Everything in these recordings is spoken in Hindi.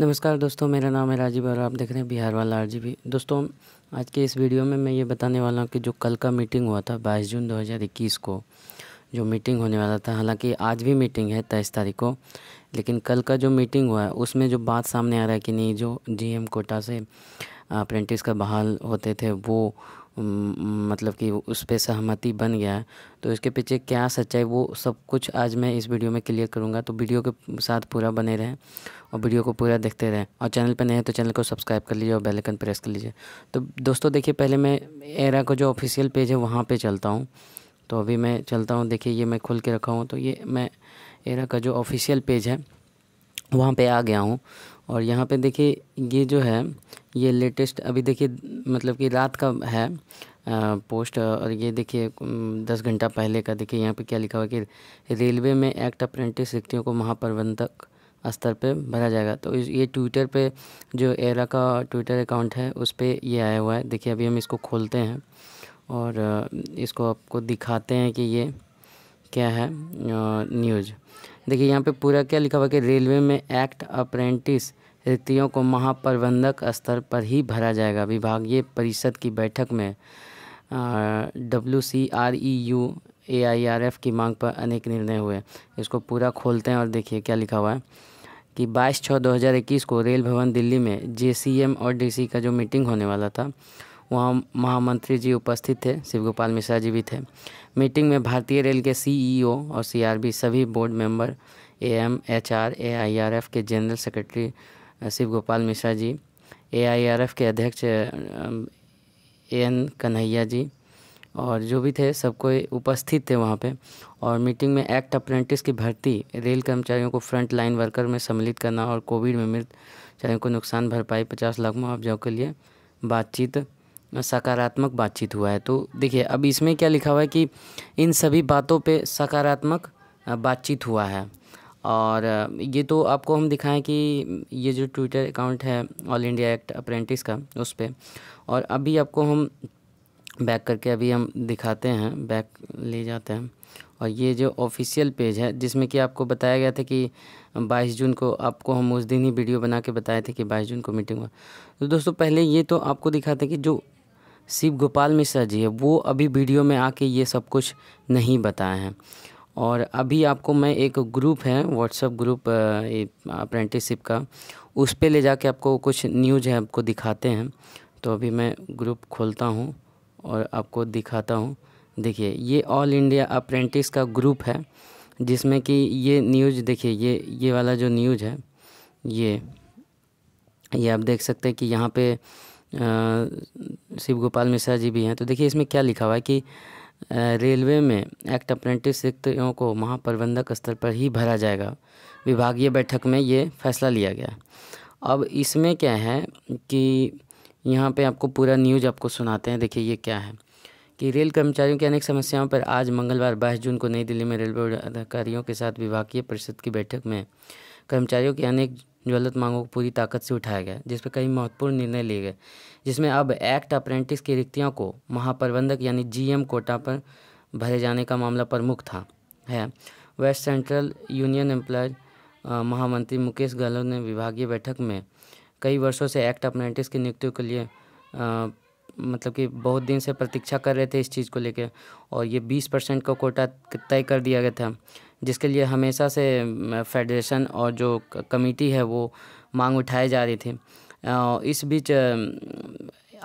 नमस्कार दोस्तों मेरा नाम है राजीव और आप देख रहे हैं बिहार वाला आरजीबी दोस्तों आज के इस वीडियो में मैं ये बताने वाला हूँ कि जो कल का मीटिंग हुआ था बाईस जून 2021 को जो मीटिंग होने वाला था हालांकि आज भी मीटिंग है तेईस तारीख को लेकिन कल का जो मीटिंग हुआ है उसमें जो बात सामने आ रहा है कि नहीं जो जी कोटा से अप्रेंटिस का बहाल होते थे वो मतलब कि उस पर सहमति बन गया है तो इसके पीछे क्या सच्चाई वो सब कुछ आज मैं इस वीडियो में क्लियर करूँगा तो वीडियो के साथ पूरा बने रहें और वीडियो को पूरा देखते रहें और चैनल पर नए हैं तो चैनल को सब्सक्राइब कर लीजिए और बेल आइकन प्रेस कर लीजिए तो दोस्तों देखिए पहले मैं एरा का जो ऑफिशियल पेज है वहाँ पर चलता हूँ तो अभी मैं चलता हूँ देखिए ये मैं खुल के रखा हूँ तो ये मैं एरा का जो ऑफिशियल पेज है वहाँ पे आ गया हूँ और यहाँ पे देखिए ये जो है ये लेटेस्ट अभी देखिए मतलब कि रात का है आ, पोस्ट और ये देखिए दस घंटा पहले का देखिए यहाँ पे क्या लिखा हुआ कि रेलवे में एक्ट अप्रेंटिस रिक्तियों को महाप्रबंधक स्तर पे भरा जाएगा तो ये ट्विटर पे जो एरा का ट्विटर अकाउंट है उस पर ये आया हुआ है देखिए अभी हम इसको खोलते हैं और इसको आपको दिखाते हैं कि ये क्या है न्यूज़ देखिए यहाँ पे पूरा क्या लिखा हुआ कि रेलवे में एक्ट अप्रेंटिस रिक्तियों को महाप्रबंधक स्तर पर ही भरा जाएगा विभागीय परिषद की बैठक में W C R E U A I R F की मांग पर अनेक निर्णय हुए इसको पूरा खोलते हैं और देखिए क्या लिखा हुआ है कि 22 छः 2021 को रेल भवन दिल्ली में जे सी एम और डी सी का जो मीटिंग होने वाला था वहाँ महामंत्री जी उपस्थित थे शिव गोपाल मिश्रा जी भी थे मीटिंग में भारतीय रेल के सीईओ e और सीआरबी सभी board member M H R A I R F के general secretary Shiv Gopal Mishra ji A I R F के अध्यक्ष ए एन कन्हैया जी और जो भी थे सब कोई उपस्थित थे वहाँ पे और मीटिंग में एक्ट अप्रेंटिस की भर्ती रेल कर्मचारियों को फ्रंट लाइन वर्कर में सम्मिलित करना और कोविड में मृत चाहे को नुकसान भरपाई पचास लाख मुआवजाओं के लिए बातचीत सकारात्मक बातचीत हुआ है तो देखिए अब इसमें क्या लिखा हुआ है कि इन सभी बातों पे सकारात्मक बातचीत हुआ है और ये तो आपको हम दिखाएं कि ये जो ट्विटर अकाउंट है ऑल इंडिया एक्ट अप्रेंटिस का उस पर और अभी आपको हम बैक करके अभी हम दिखाते हैं बैक ले जाते हैं और ये जो ऑफिशियल पेज है जिसमें कि आपको बताया गया था कि 22 जून को आपको हम उस दिन ही वीडियो बना के बताए थे कि 22 जून को मीटिंग हुआ तो दोस्तों पहले ये तो आपको दिखाते कि जो शिव गोपाल मिश्रा जी है वो अभी वीडियो में आके ये सब कुछ नहीं बताए हैं और अभी आपको मैं एक ग्रुप है व्हाट्सअप ग्रुप अप्रेंटिसशिप का उस पर ले जाके आपको कुछ न्यूज है आपको दिखाते हैं तो अभी मैं ग्रुप खोलता हूँ और आपको दिखाता हूँ देखिए ये ऑल इंडिया अप्रेंटिस का ग्रुप है जिसमें कि ये न्यूज देखिए ये ये वाला जो न्यूज है ये ये आप देख सकते हैं कि यहाँ पे शिव गोपाल मिश्रा जी भी हैं तो देखिए इसमें क्या लिखा हुआ है कि रेलवे में एक्ट अप्रेंटिस रिक्तियों को महाप्रबंधक स्तर पर ही भरा जाएगा विभागीय बैठक में ये फैसला लिया गया अब इसमें क्या है कि यहाँ पे आपको पूरा न्यूज आपको सुनाते हैं देखिए ये क्या है कि रेल कर्मचारियों की अनेक समस्याओं पर आज मंगलवार बाईस जून को नई दिल्ली में रेलवे अधिकारियों के साथ विभागीय परिषद की बैठक में कर्मचारियों की अनेक ज्वलत मांगों को पूरी ताकत से उठाया गया जिस पर कई महत्वपूर्ण निर्णय लिए गए जिसमें अब एक्ट अप्रेंटिस की रिक्तियों को महाप्रबंधक यानी जीएम कोटा पर भरे जाने का मामला प्रमुख था है वेस्ट सेंट्रल यूनियन एम्प्लॉय महामंत्री मुकेश गहलोत ने विभागीय बैठक में कई वर्षों से एक्ट अप्रेंटिस की नियुक्तियों के लिए आ, मतलब कि बहुत दिन से प्रतीक्षा कर रहे थे इस चीज़ को लेकर और ये बीस परसेंट का कोटा तय कर दिया गया था जिसके लिए हमेशा से फेडरेशन और जो कमेटी है वो मांग उठाए जा रही थी इस बीच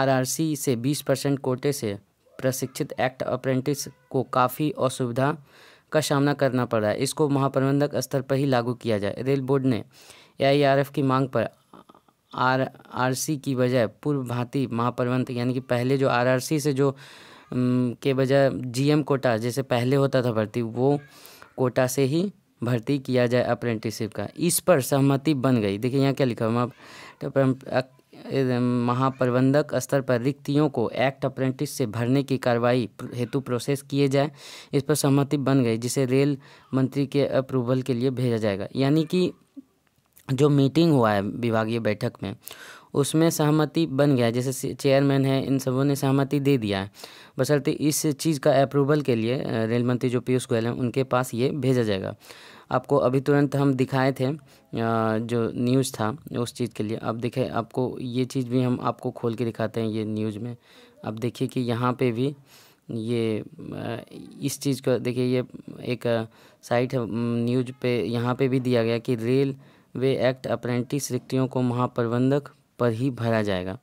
आरआरसी से 20 परसेंट कोटे से प्रशिक्षित एक्ट अप्रेंटिस को काफ़ी असुविधा का सामना करना पड़ रहा है इसको महाप्रबंधक स्तर पर ही लागू किया जाए रेल बोर्ड ने एआईआरएफ की मांग पर आर आरआरसी की बजाय पूर्व भांति महाप्रबंधक यानी कि पहले जो आरआरसी से जो के बजाय जीएम कोटा जैसे पहले होता था भर्ती वो कोटा से ही भर्ती किया जाए अप्रेंटिसशिप का इस पर सहमति बन गई देखिए यहाँ क्या लिखा हुआ तो महाप्रबंधक स्तर पर रिक्तियों को एक्ट अप्रेंटिस से भरने की कार्रवाई हेतु प्रोसेस किए जाए इस पर सहमति बन गई जिसे रेल मंत्री के अप्रूवल के लिए भेजा जाएगा यानी कि जो मीटिंग हुआ है विभागीय बैठक में उसमें सहमति बन गया है जैसे चेयरमैन है इन सबों ने सहमति दे दिया है बसलते इस चीज़ का अप्रूवल के लिए रेल मंत्री जो पीयूष गोयल हैं उनके पास ये भेजा जाएगा आपको अभी तुरंत हम दिखाए थे जो न्यूज़ था उस चीज़ के लिए अब देखें आपको ये चीज़ भी हम आपको खोल के दिखाते हैं ये न्यूज़ में अब देखिए कि यहाँ पे भी ये इस चीज़ का देखिए ये एक साइट है न्यूज पे यहाँ पे भी दिया गया कि रेलवे एक्ट अप्रेंटिस रिक्तियों को महाप्रबंधक पर ही भरा जाएगा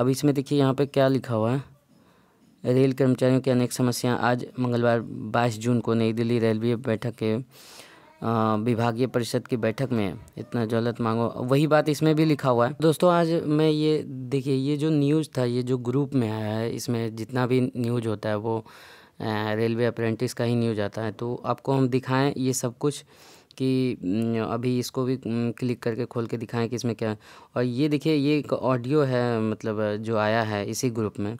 अब इसमें देखिए यहाँ पे क्या लिखा हुआ है रेल कर्मचारियों की अनेक समस्याएं आज मंगलवार 22 जून को नई दिल्ली रेलवे बैठक के विभागीय परिषद की बैठक में इतना जौलत मांगो वही बात इसमें भी लिखा हुआ है दोस्तों आज मैं ये देखिए ये जो न्यूज़ था ये जो ग्रुप में आया है इसमें जितना भी न्यूज होता है वो रेलवे अप्रेंटिस का ही न्यूज आता है तो आपको हम दिखाएँ ये सब कुछ कि अभी इसको भी क्लिक करके खोल के दिखाएं कि इसमें क्या है और ये देखिए ये एक ऑडियो है मतलब जो आया है इसी ग्रुप में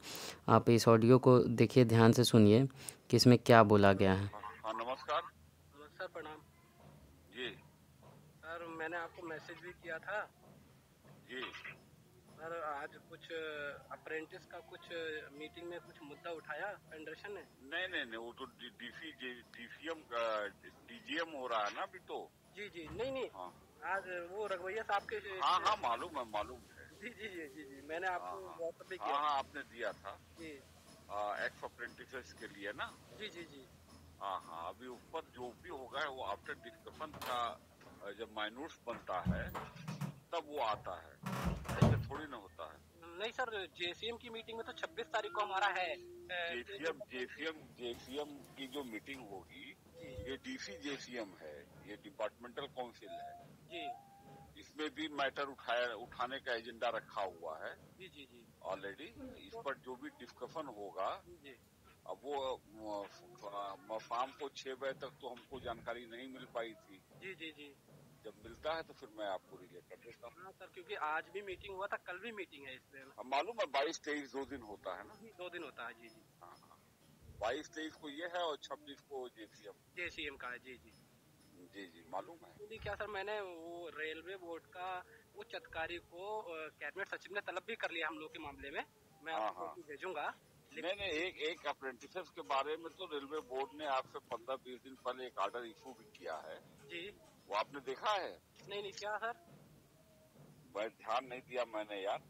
आप इस ऑडियो को देखिए ध्यान से सुनिए कि इसमें क्या बोला गया है हाँ, नमस्कार नमस्कार प्रणाम जी सर मैंने आपको मैसेज भी किया था जी सर आज कुछ अप्रेंटिस का कुछ मीटिंग में कुछ मुद्दा उठाया फेडरेशन ने नहीं नहीं नहीं वो तो डीसी डीसीएम का डीजीएम हो रहा है ना अभी तो जी जी नहीं नहीं हाँ। आज वो रघवैया साहब के हाँ हाँ मालूम है मालूम है जी जी जी जी जी मैंने हाँ, आपको व्हाट्सएप भी हाँ, किया हाँ आपने दिया था जी एक्स अप्रेंटिस के लिए ना जी जी जी हाँ हाँ अभी ऊपर जो भी होगा वो आफ्टर डिस्कशन का जब माइनूट्स बनता है तब वो आता है थोड़ी ना होता है नहीं सर जेसीएम की मीटिंग में तो 26 तारीख को हमारा है जेसीएम जेसीएम जेसीएम की जो मीटिंग होगी ये डीसी जेसीएम है ये डिपार्टमेंटल काउंसिल है जी इसमें भी मैटर उठाया उठाने का एजेंडा रखा हुआ है जी जी जी ऑलरेडी इस पर जो भी डिस्कशन होगा अब वो शाम को छह बजे तक तो हमको जानकारी नहीं मिल पाई थी जी जी जी जब मिलता है तो फिर मैं आपको रिले कर देता हूँ हाँ सर क्योंकि आज भी मीटिंग हुआ था कल भी मीटिंग है इसमें अब मालूम है बाईस तेईस दो दिन होता है ना दो दिन होता है जी जी हाँ, हाँ बाईस तेईस को ये है और छब्बीस को जे जे सी एम सी एम का है जी जी जी जी मालूम है जी क्या सर मैंने वो रेलवे बोर्ड का उच्च अधिकारी को कैबिनेट सचिव ने तलब भी कर लिया हम लोग के मामले में मैं हाँ, आपको भेजूंगा मैंने एक एक अप्रेंटिस के बारे में तो रेलवे बोर्ड ने आपसे पंद्रह बीस दिन पहले एक आर्डर इशू भी किया है जी वो आपने देखा है नहीं नहीं क्या सर भाई ध्यान नहीं दिया मैंने यार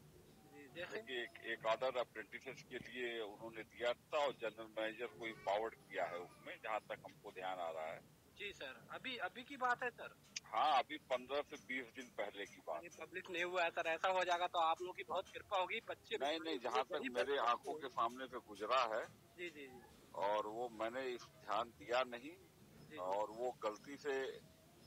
देखिए एक, एक ऑर्डर अप्रेंटिस के लिए उन्होंने दिया था और जनरल मैनेजर को इम्पावर्ड किया है उसमें जहाँ तक हमको ध्यान आ रहा है जी सर अभी अभी की बात है सर हाँ अभी पंद्रह से बीस दिन पहले की बात पब्लिक नहीं हुआ है सर ऐसा हो जाएगा तो आप लोगों की बहुत कृपा होगी बच्चे नहीं नहीं जहाँ तक मेरे आंखों के सामने से गुजरा है जी जी जी और वो मैंने इस ध्यान दिया नहीं और वो गलती से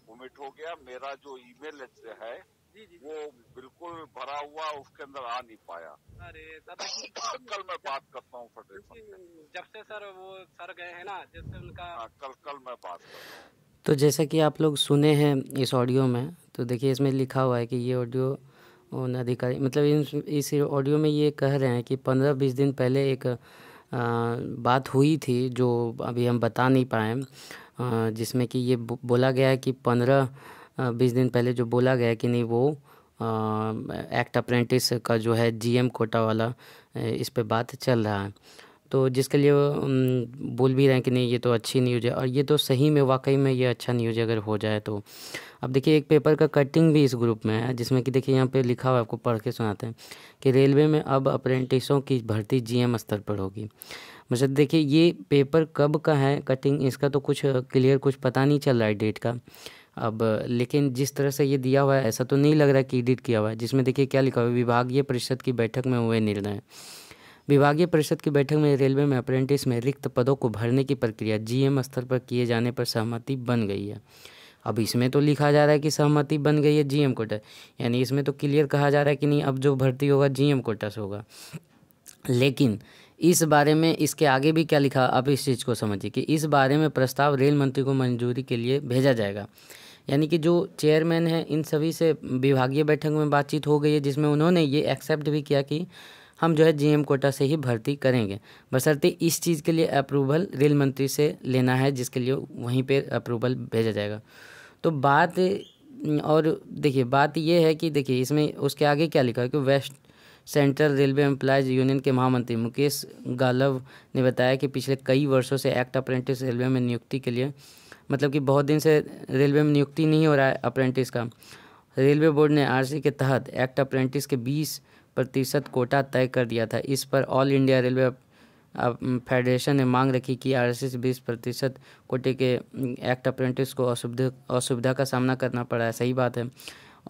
वोमिट हो गया मेरा जो ईमेल है जी जी वो बिल्कुल भरा हुआ उसके अंदर आ नहीं पाया अरे सर कल मैं बात करता हूँ फेडरेशन जब से सर वो सर गए हैं ना जब से उनका आ, हाँ, कल कल मैं बात करता हूँ तो जैसा कि आप लोग सुने हैं इस ऑडियो में तो देखिए इसमें लिखा हुआ है कि ये ऑडियो उन अधिकारी मतलब इन इस ऑडियो में ये कह रहे हैं कि पंद्रह बीस दिन पहले एक आ, बात हुई थी जो अभी हम बता नहीं पाए जिसमें कि ये बोला गया है कि पंद्रह बीस दिन पहले जो बोला गया है कि नहीं वो एक्ट अप्रेंटिस का जो है जीएम कोटा वाला इस पे बात चल रहा है तो जिसके लिए बोल भी रहे हैं कि नहीं ये तो अच्छी न्यूज़ है और ये तो सही में वाकई में ये अच्छा न्यूज़ है अगर हो जाए तो अब देखिए एक पेपर का कटिंग भी इस ग्रुप में है जिसमें कि देखिए यहाँ पे लिखा हुआ है आपको पढ़ के सुनाते हैं कि रेलवे में अब अप्रेंटिसों की भर्ती जीएम स्तर पर होगी मतलब देखिए ये पेपर कब का है कटिंग इसका तो कुछ क्लियर कुछ पता नहीं चल रहा है डेट का अब लेकिन जिस तरह से ये दिया हुआ है ऐसा तो नहीं लग रहा है कि एडिट किया हुआ है जिसमें देखिए क्या लिखा हुआ है विभागीय परिषद की बैठक में हुए निर्णय विभागीय परिषद की बैठक में रेलवे में अप्रेंटिस में रिक्त पदों को भरने की प्रक्रिया जीएम स्तर पर किए जाने पर सहमति बन गई है अब इसमें तो लिखा जा रहा है कि सहमति बन गई है जीएम कोटा यानी इसमें तो क्लियर कहा जा रहा है कि नहीं अब जो भर्ती होगा जीएम कोटा से होगा लेकिन इस बारे में इसके आगे भी क्या लिखा आप इस चीज़ को समझिए कि इस बारे में प्रस्ताव रेल मंत्री को मंजूरी के लिए भेजा जाएगा यानी कि जो चेयरमैन हैं इन सभी से विभागीय बैठक में बातचीत हो गई है जिसमें उन्होंने ये एक्सेप्ट भी किया कि हम जो है जी कोटा से ही भर्ती करेंगे बसरते इस चीज़ के लिए अप्रूवल रेल मंत्री से लेना है जिसके लिए वहीं पर अप्रूवल भेजा जाएगा तो बात और देखिए बात यह है कि देखिए इसमें उसके आगे क्या लिखा है कि West Central Railway employees union के महामंत्री मुकेश गालव ने बताया कि पिछले कई वर्षों से एक्ट अप्रेंटिस रेलवे में नियुक्ति के लिए मतलब कि बहुत दिन से रेलवे में नियुक्ति नहीं हो रहा है अप्रेंटिस का रेलवे बोर्ड ने आरसी के तहत एक्ट अप्रेंटिस के बीस प्रतिशत कोटा तय कर दिया था इस पर ऑल इंडिया रेलवे फेडरेशन ने मांग रखी कि आरएसएस 20 प्रतिशत कोटे के एक्ट अप्रेंटिस को असुविधा असुविधा का सामना करना पड़ा है सही बात है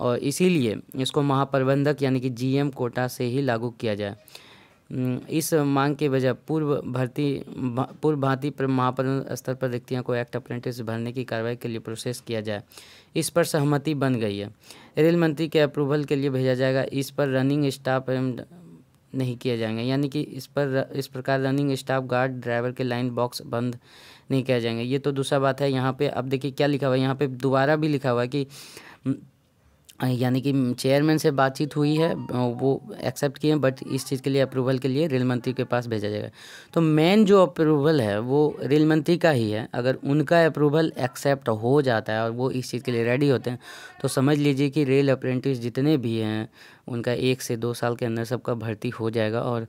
और इसीलिए इसको महाप्रबंधक यानी कि जीएम कोटा से ही लागू किया जाए हम्म, इस मांग के वजह पूर्व भर्ती पूर्व भांति पर स्तर पर रिक्तियों को एक्ट अप्रेंटिस भरने की कार्रवाई के लिए प्रोसेस किया जाए इस पर सहमति बन गई है रेल मंत्री के अप्रूवल के लिए भेजा जाएगा इस पर रनिंग स्टाफ नहीं किए जाएंगे यानी कि इस पर इस प्रकार रनिंग स्टाफ गार्ड ड्राइवर के लाइन बॉक्स बंद नहीं किया जाएंगे ये तो दूसरा बात है यहाँ पर अब देखिए क्या लिखा हुआ है यहाँ पर दोबारा भी लिखा हुआ है कि यानी कि चेयरमैन से बातचीत हुई है वो एक्सेप्ट किए हैं बट इस चीज़ के लिए अप्रूवल के लिए रेल मंत्री के पास भेजा जाएगा तो मेन जो अप्रूवल है वो रेल मंत्री का ही है अगर उनका अप्रूवल एक्सेप्ट हो जाता है और वो इस चीज़ के लिए रेडी होते हैं तो समझ लीजिए कि रेल अप्रेंटिस जितने भी हैं उनका एक से दो साल के अंदर सबका भर्ती हो जाएगा और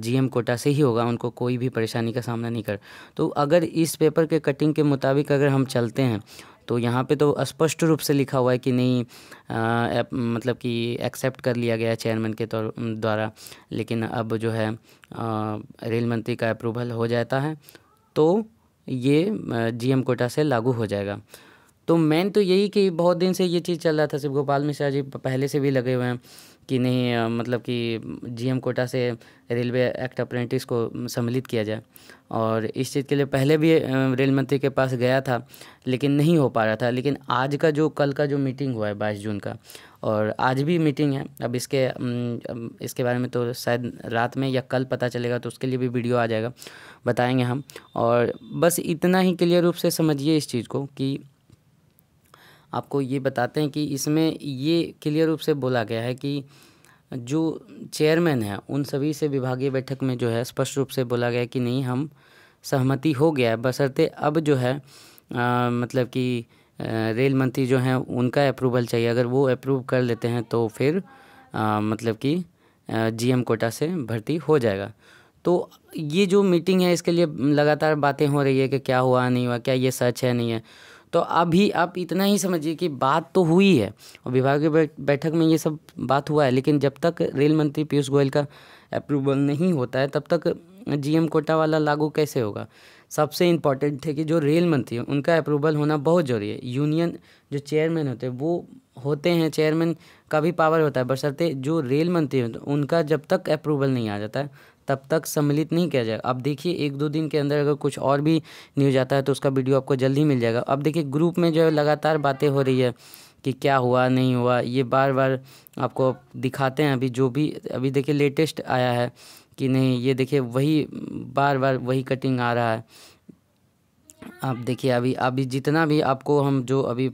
जी कोटा से ही होगा उनको कोई भी परेशानी का सामना नहीं कर तो अगर इस पेपर के कटिंग के मुताबिक अगर हम चलते हैं तो यहाँ पे तो स्पष्ट रूप से लिखा हुआ है कि नहीं आ, मतलब कि एक्सेप्ट कर लिया गया है चेयरमैन के तौर द्वारा लेकिन अब जो है रेल मंत्री का अप्रूवल हो जाता है तो ये जीएम कोटा से लागू हो जाएगा तो मेन तो यही कि बहुत दिन से ये चीज़ चल रहा था शिव गोपाल मिश्रा जी पहले से भी लगे हुए हैं कि नहीं मतलब कि जीएम कोटा से रेलवे एक्ट अप्रेंटिस को सम्मिलित किया जाए और इस चीज़ के लिए पहले भी रेल मंत्री के पास गया था लेकिन नहीं हो पा रहा था लेकिन आज का जो कल का जो मीटिंग हुआ है बाईस जून का और आज भी मीटिंग है अब इसके इसके बारे में तो शायद रात में या कल पता चलेगा तो उसके लिए भी वीडियो आ जाएगा बताएंगे हम और बस इतना ही क्लियर रूप से समझिए इस चीज़ को कि आपको ये बताते हैं कि इसमें ये क्लियर रूप से बोला गया है कि जो चेयरमैन हैं उन सभी से विभागीय बैठक में जो है स्पष्ट रूप से बोला गया कि नहीं हम सहमति हो गया है बसरते अब जो है आ, मतलब कि रेल मंत्री जो हैं उनका अप्रूवल चाहिए अगर वो अप्रूव कर लेते हैं तो फिर आ, मतलब कि जीएम कोटा से भर्ती हो जाएगा तो ये जो मीटिंग है इसके लिए लगातार बातें हो रही है कि क्या हुआ नहीं हुआ क्या ये सच है नहीं है तो अभी आप इतना ही समझिए कि बात तो हुई है और विभाग की बैठक में ये सब बात हुआ है लेकिन जब तक रेल मंत्री पीयूष गोयल का अप्रूवल नहीं होता है तब तक जीएम कोटा वाला लागू कैसे होगा सबसे इम्पॉर्टेंट है कि जो रेल मंत्री हैं उनका अप्रूवल होना बहुत ज़रूरी है यूनियन जो चेयरमैन होते हैं वो होते हैं चेयरमैन का भी पावर होता है बशर्ते जो रेल मंत्री होते हैं तो उनका जब तक अप्रूवल नहीं आ जाता है तब तक सम्मिलित नहीं किया जाएगा अब देखिए एक दो दिन के अंदर अगर कुछ और भी न्यूज आता है तो उसका वीडियो आपको जल्दी मिल जाएगा अब देखिए ग्रुप में जो है लगातार बातें हो रही है कि क्या हुआ नहीं हुआ ये बार बार आपको दिखाते हैं अभी जो भी अभी देखिए लेटेस्ट आया है कि नहीं ये देखिए वही बार बार वही कटिंग आ रहा है आप देखिए अभी अभी जितना भी आपको हम जो अभी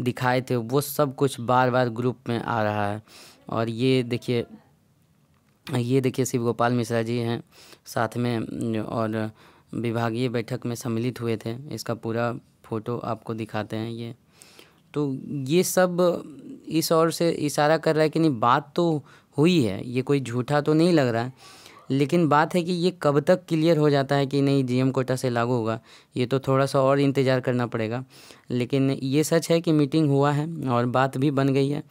दिखाए थे वो सब कुछ बार बार ग्रुप में आ रहा है और ये देखिए ये देखिए शिव गोपाल मिश्रा जी हैं साथ में और विभागीय बैठक में सम्मिलित हुए थे इसका पूरा फोटो आपको दिखाते हैं ये तो ये सब इस और से इशारा कर रहा है कि नहीं बात तो हुई है ये कोई झूठा तो नहीं लग रहा है लेकिन बात है कि ये कब तक क्लियर हो जाता है कि नहीं जीएम कोटा से लागू होगा ये तो थोड़ा सा और इंतज़ार करना पड़ेगा लेकिन ये सच है कि मीटिंग हुआ है और बात भी बन गई है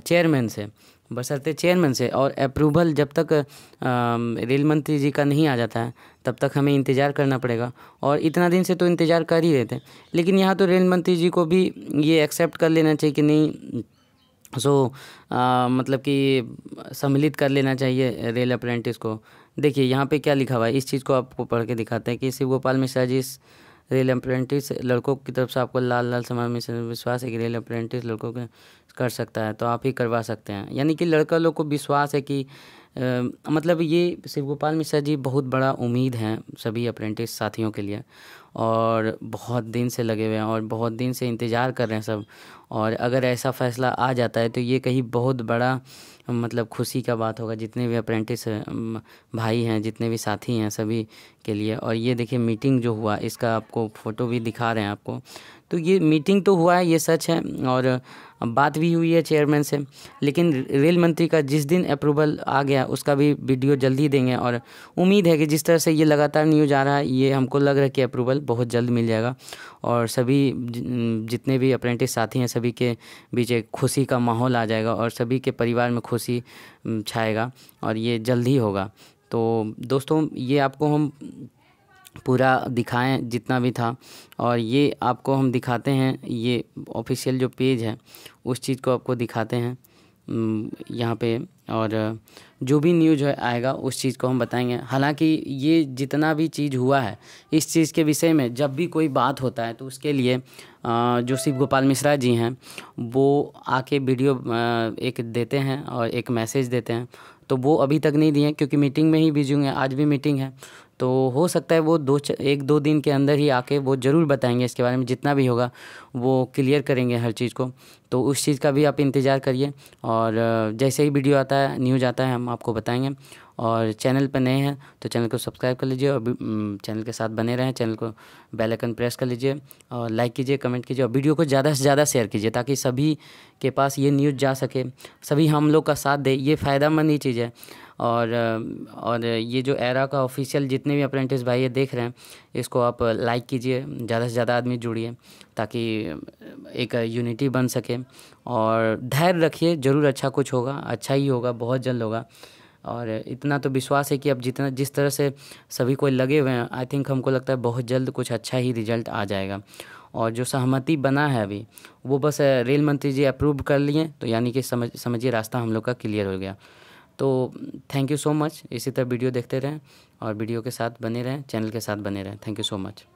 चेयरमैन से बसरते चेयरमैन से और अप्रूवल जब तक रेल मंत्री जी का नहीं आ जाता है तब तक हमें इंतज़ार करना पड़ेगा और इतना दिन से तो इंतज़ार कर ही रहे थे लेकिन यहाँ तो रेल मंत्री जी को भी ये एक्सेप्ट कर लेना चाहिए कि नहीं सो so, आ, मतलब कि सम्मिलित कर लेना चाहिए रेल अप्रेंटिस को देखिए यहाँ पे क्या लिखा हुआ है इस चीज़ को आपको पढ़ के दिखाते हैं कि शिव गोपाल मिश्रा जी रेल अप्रेंटिस लड़कों की तरफ से आपको लाल लाल समाज में विश्वास है कि रेल अप्रेंटिस लड़कों के कर सकता है तो आप ही करवा सकते हैं यानी कि लड़का लोग को विश्वास है कि आ, मतलब ये शिव गोपाल मिश्रा जी बहुत बड़ा उम्मीद हैं सभी अप्रेंटिस साथियों के लिए और बहुत दिन से लगे हुए हैं और बहुत दिन से इंतज़ार कर रहे हैं सब और अगर ऐसा फैसला आ जाता है तो ये कहीं बहुत बड़ा मतलब खुशी का बात होगा जितने भी अप्रेंटिस भाई हैं जितने भी साथी हैं सभी के लिए और ये देखिए मीटिंग जो हुआ इसका आपको फ़ोटो भी दिखा रहे हैं आपको तो ये मीटिंग तो हुआ है ये सच है और बात भी हुई है चेयरमैन से लेकिन रेल मंत्री का जिस दिन अप्रूवल आ गया उसका भी वीडियो जल्दी देंगे और उम्मीद है कि जिस तरह से ये लगातार न्यूज आ रहा है ये हमको लग रहा है कि अप्रूवल बहुत जल्द मिल जाएगा और सभी जितने भी अप्रेंटिस साथी हैं सभी के बीच एक खुशी का माहौल आ जाएगा और सभी के परिवार में खुशी छाएगा और ये जल्द ही होगा तो दोस्तों ये आपको हम पूरा दिखाएं जितना भी था और ये आपको हम दिखाते हैं ये ऑफिशियल जो पेज है उस चीज़ को आपको दिखाते हैं यहाँ पे और जो भी न्यूज है आएगा उस चीज़ को हम बताएंगे हालांकि ये जितना भी चीज़ हुआ है इस चीज़ के विषय में जब भी कोई बात होता है तो उसके लिए जो शिव गोपाल मिश्रा जी हैं वो आके वीडियो एक देते हैं और एक मैसेज देते हैं तो वो अभी तक नहीं दिए क्योंकि मीटिंग में ही बिजी हुए आज भी मीटिंग है तो हो सकता है वो दो एक दो दिन के अंदर ही आके वो ज़रूर बताएंगे इसके बारे में जितना भी होगा वो क्लियर करेंगे हर चीज़ को तो उस चीज़ का भी आप इंतज़ार करिए और जैसे ही वीडियो आता है न्यूज़ आता है हम आपको बताएंगे और चैनल पर नए हैं तो चैनल को सब्सक्राइब कर लीजिए और चैनल के साथ बने रहें चैनल को बेल आइकन प्रेस कर लीजिए और लाइक कीजिए कमेंट कीजिए और वीडियो को ज़्यादा से ज़्यादा शेयर कीजिए ताकि सभी के पास ये न्यूज़ जा सके सभी हम लोग का साथ दे ये फ़ायदेमंद ही चीज़ है और और ये जो एरा का ऑफिशियल जितने भी अप्रेंटिस भाई ये देख रहे हैं इसको आप लाइक कीजिए ज़्यादा से ज़्यादा आदमी जुड़िए ताकि एक यूनिटी बन सके और धैर्य रखिए ज़रूर अच्छा कुछ होगा अच्छा ही होगा बहुत जल्द होगा और इतना तो विश्वास है कि अब जितना जिस तरह से सभी कोई लगे हुए हैं आई थिंक हमको लगता है बहुत जल्द कुछ अच्छा ही रिजल्ट आ जाएगा और जो सहमति बना है अभी वो बस रेल मंत्री जी अप्रूव कर लिए तो यानी कि समझ समझिए रास्ता हम लोग का क्लियर हो गया तो थैंक यू सो मच इसी तरह वीडियो देखते रहें और वीडियो के साथ बने रहें चैनल के साथ बने रहें थैंक यू सो मच